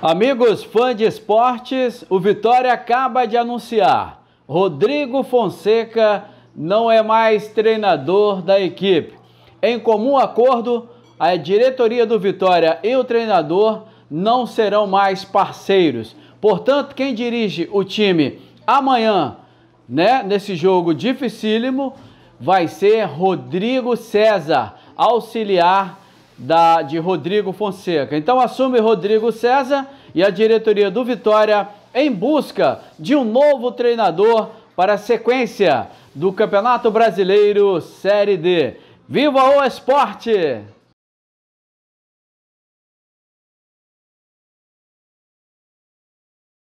Amigos fãs de esportes, o Vitória acaba de anunciar: Rodrigo Fonseca não é mais treinador da equipe. Em comum acordo, a diretoria do Vitória e o treinador não serão mais parceiros. Portanto, quem dirige o time amanhã, né, nesse jogo dificílimo, vai ser Rodrigo César, auxiliar da, de Rodrigo Fonseca. Então assume Rodrigo César e a diretoria do Vitória em busca de um novo treinador para a sequência do Campeonato Brasileiro Série D. Viva o esporte!